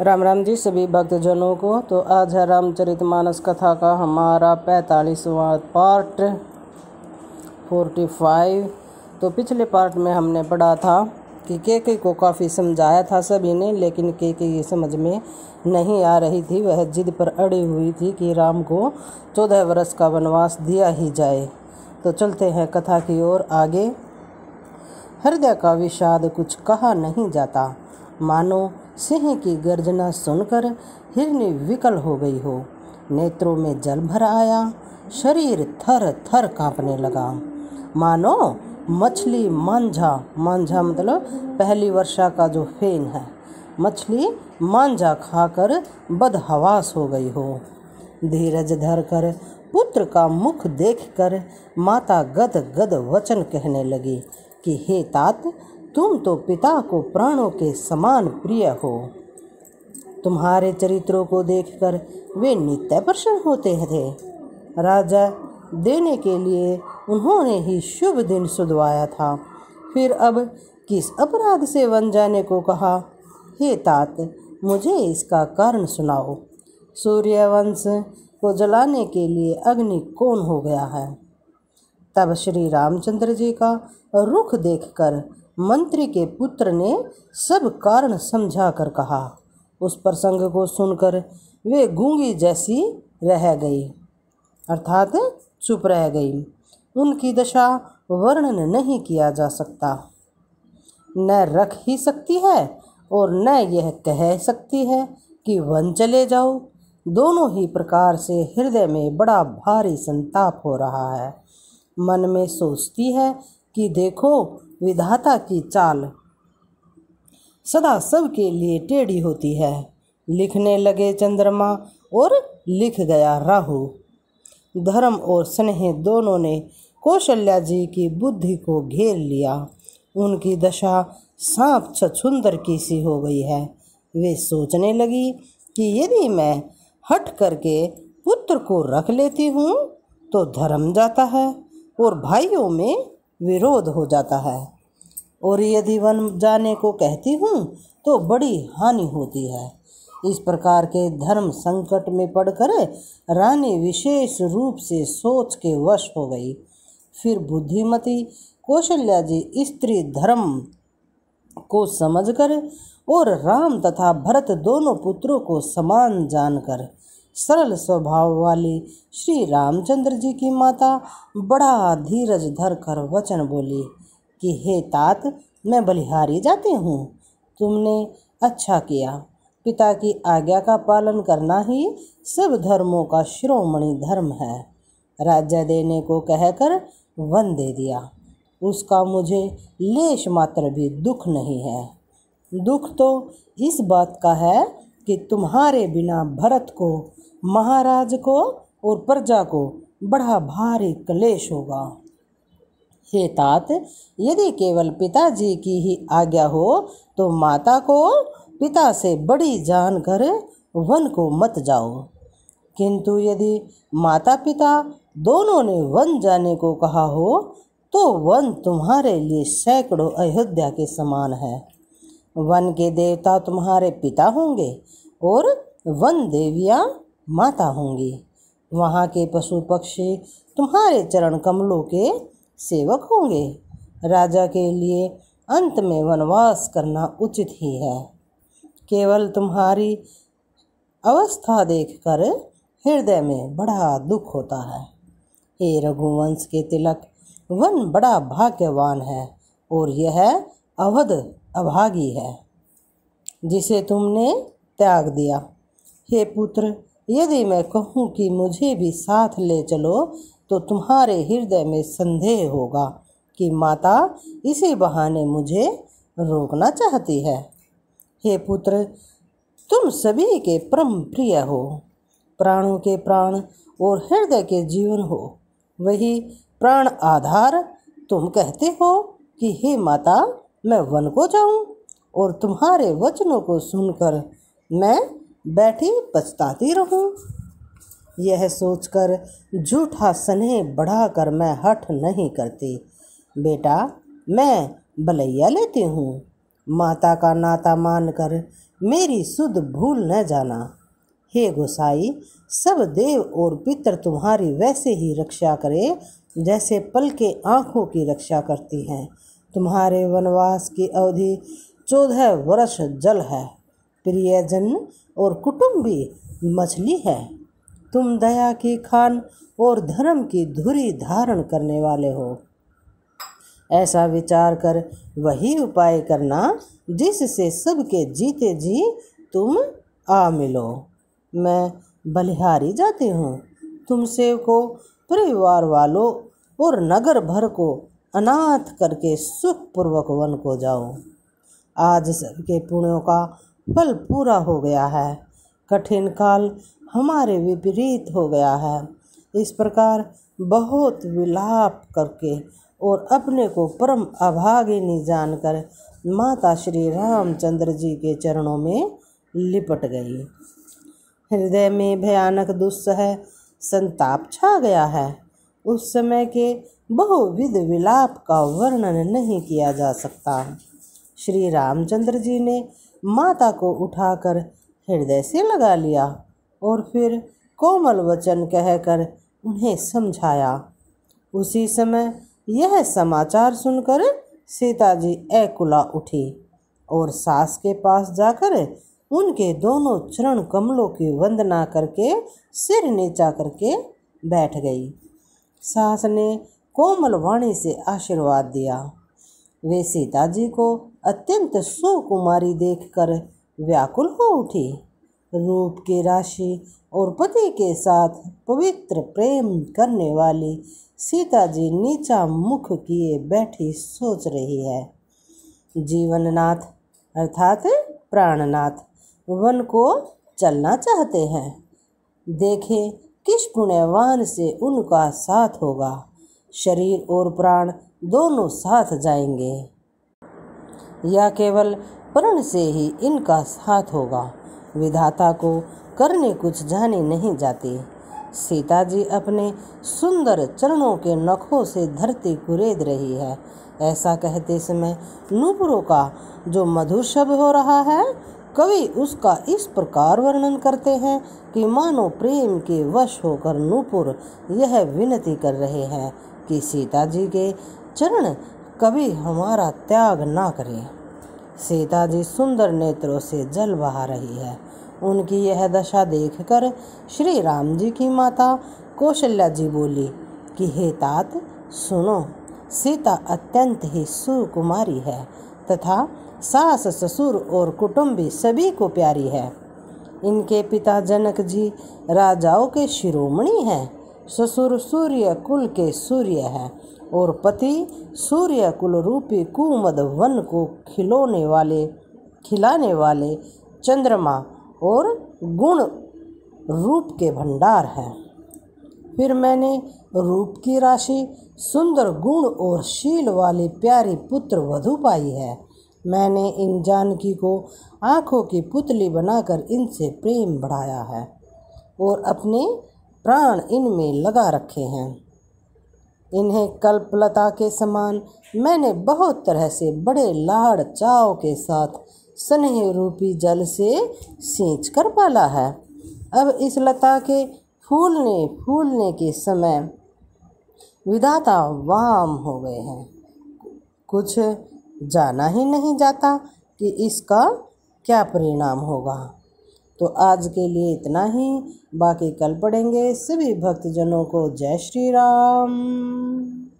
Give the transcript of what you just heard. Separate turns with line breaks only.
राम राम जी सभी भक्तजनों को तो आज है रामचरित मानस कथा का हमारा पैंतालीसवा पार्ट फोर्टी फाइव तो पिछले पार्ट में हमने पढ़ा था कि के के को काफ़ी समझाया था सभी ने लेकिन के के ये समझ में नहीं आ रही थी वह जिद पर अड़ी हुई थी कि राम को चौदह वर्ष का वनवास दिया ही जाए तो चलते हैं कथा की ओर आगे हृदय का विषाद कुछ कहा नहीं जाता मानो सिंह की गर्जना सुनकर हिरनी विकल हो गई हो नेत्रों में जल भर आया शरीर थर थर कांपने लगा मानो मछली मांझा मांझा मतलब पहली वर्षा का जो फेन है मछली मांझा खाकर बदहवास हो गई हो धीरज धर कर पुत्र का मुख देखकर माता गद गद वचन कहने लगी कि हे तात तुम तो पिता को प्राणों के समान प्रिय हो तुम्हारे चरित्रों को देखकर वे नित्य प्रसन्न होते थे राजा देने के लिए उन्होंने ही शुभ दिन सुधवाया था फिर अब किस अपराध से वन जाने को कहा हे तात मुझे इसका कारण सुनाओ सूर्यवंश को जलाने के लिए अग्नि कौन हो गया है तब श्री रामचंद्र जी का रुख देखकर मंत्री के पुत्र ने सब कारण समझा कर कहा उस प्रसंग को सुनकर वे गूंगी जैसी रह गई अर्थात चुप रह गई उनकी दशा वर्णन नहीं किया जा सकता न रख ही सकती है और न यह कह सकती है कि वन चले जाओ दोनों ही प्रकार से हृदय में बड़ा भारी संताप हो रहा है मन में सोचती है कि देखो विधाता की चाल सदा सबके लिए टेढ़ी होती है लिखने लगे चंद्रमा और लिख गया राहु धर्म और स्नेह दोनों ने कौशल्या जी की बुद्धि को घेर लिया उनकी दशा सांप छछुंदर की सी हो गई है वे सोचने लगी कि यदि मैं हट करके पुत्र को रख लेती हूँ तो धर्म जाता है और भाइयों में विरोध हो जाता है और यदि वन जाने को कहती हूँ तो बड़ी हानि होती है इस प्रकार के धर्म संकट में पड़कर रानी विशेष रूप से सोच के वश हो गई फिर बुद्धिमती कौशल्या जी स्त्री धर्म को समझकर और राम तथा भरत दोनों पुत्रों को समान जानकर सरल स्वभाव वाली श्री रामचंद्र जी की माता बड़ा धीरज धर कर वचन बोली कि हे तात मैं बलिहारी जाती हूँ तुमने अच्छा किया पिता की आज्ञा का पालन करना ही सब धर्मों का शिरोमणि धर्म है राज्य देने को कहकर वन दे दिया उसका मुझे लेश मात्र भी दुख नहीं है दुख तो इस बात का है कि तुम्हारे बिना भरत को महाराज को और प्रजा को बड़ा भारी क्लेश होगा हे तात यदि केवल पिताजी की ही आज्ञा हो तो माता को पिता से बड़ी जान कर वन को मत जाओ किंतु यदि माता पिता दोनों ने वन जाने को कहा हो तो वन तुम्हारे लिए सैकड़ों अयोध्या के समान है वन के देवता तुम्हारे पिता होंगे और वन देवियाँ माता होंगी वहाँ के पशु पक्षी तुम्हारे चरण कमलों के सेवक होंगे राजा के लिए अंत में वनवास करना उचित ही है केवल तुम्हारी अवस्था देखकर हृदय में बड़ा दुख होता है हे रघुवंश के तिलक वन बड़ा भाग्यवान है और यह अवध अभागी है जिसे तुमने त्याग दिया हे पुत्र यदि मैं कहूँ कि मुझे भी साथ ले चलो तो तुम्हारे हृदय में संदेह होगा कि माता इसी बहाने मुझे रोकना चाहती है हे पुत्र तुम सभी के परम प्रिय हो प्राणों के प्राण और हृदय के जीवन हो वही प्राण आधार तुम कहते हो कि हे माता मैं वन को जाऊं और तुम्हारे वचनों को सुनकर मैं बैठी पछताती रहूं यह सोचकर झूठा स्नेह बढ़ाकर मैं हठ नहीं करती बेटा मैं भलैया लेती हूँ माता का नाता मानकर मेरी सुध भूल न जाना हे गोसाई सब देव और पितर तुम्हारी वैसे ही रक्षा करे जैसे पल के आँखों की रक्षा करती हैं तुम्हारे वनवास की अवधि चौदह वर्ष जल है प्रियजन और कुटुंबी मछली है तुम दया की खान और धर्म की धुरी धारण करने वाले हो ऐसा विचार कर वही उपाय करना जिससे सबके जीते जी तुम आ मिलो मैं बलिहारी जाती हूँ तुम सेव को परिवार वालों और नगर भर को अनाथ करके सुखपूर्वक वन को जाओ आज सबके पुण्यों का फल पूरा हो गया है कठिन काल हमारे विपरीत हो गया है इस प्रकार बहुत विलाप करके और अपने को परम अभागिनी जानकर माता श्री रामचंद्र जी के चरणों में लिपट गई हृदय में भयानक दुस्सह संताप छा गया है उस समय के बहुविध विलाप का वर्णन नहीं किया जा सकता श्री रामचंद्र जी ने माता को उठाकर हृदय से लगा लिया और फिर कोमल वचन कहकर उन्हें समझाया उसी समय यह समाचार सुनकर सीता जी एकुला उठी और सास के पास जाकर उनके दोनों चरण कमलों की वंदना करके सिर नीचा करके बैठ गई सास ने कोमल वाणी से आशीर्वाद दिया वे सीता जी को अत्यंत सुकुमारी देखकर व्याकुल हो उठी रूप की राशि और पति के साथ पवित्र प्रेम करने वाली सीता जी नीचा मुख किए बैठी सोच रही है जीवननाथ अर्थात प्राणनाथ वन को चलना चाहते हैं देखें किस पुण्यवान से उनका साथ होगा शरीर और प्राण दोनों साथ जाएंगे या केवल प्रण से ही इनका साथ होगा विधाता को करने कुछ जाने नहीं जाते सीता जी अपने सुंदर चरणों के नखों से धरती कुरेद रही है ऐसा कहते समय नूपुरों का जो मधुर शब्द हो रहा है कवि उसका इस प्रकार वर्णन करते हैं कि मानो प्रेम के वश होकर नूपुर यह विनती कर रहे हैं कि सीता जी के चरण कभी हमारा त्याग ना करें सीता जी सुंदर नेत्रों से जल बहा रही है उनकी यह दशा देखकर श्री राम जी की माता कौशल्या जी बोली कि हे तात सुनो सीता अत्यंत ही सुकुमारी है तथा सास ससुर और कुटुंबी सभी को प्यारी है इनके पिता जनक जी राजाओं के शिरोमणि हैं ससुर सूर्य कुल के सूर्य हैं और पति सूर्य कुल रूपी कुमद वन को खिलौने वाले खिलाने वाले चंद्रमा और गुण रूप के भंडार हैं फिर मैंने रूप की राशि सुंदर गुण और शील वाले प्यारी पुत्र वधु पाई है मैंने इन जानकी को आँखों की पुतली बनाकर इनसे प्रेम बढ़ाया है और अपने प्राण इनमें लगा रखे हैं इन्हें कल्पलता के समान मैंने बहुत तरह से बड़े लाड़ चाव के साथ स्नेह रूपी जल से सींच कर पाला है अब इस लता के फूलने फूलने के समय विधाता वाम हो गए हैं कुछ जाना ही नहीं जाता कि इसका क्या परिणाम होगा तो आज के लिए इतना ही बाकी कल पढ़ेंगे सभी भक्तजनों को जय श्री राम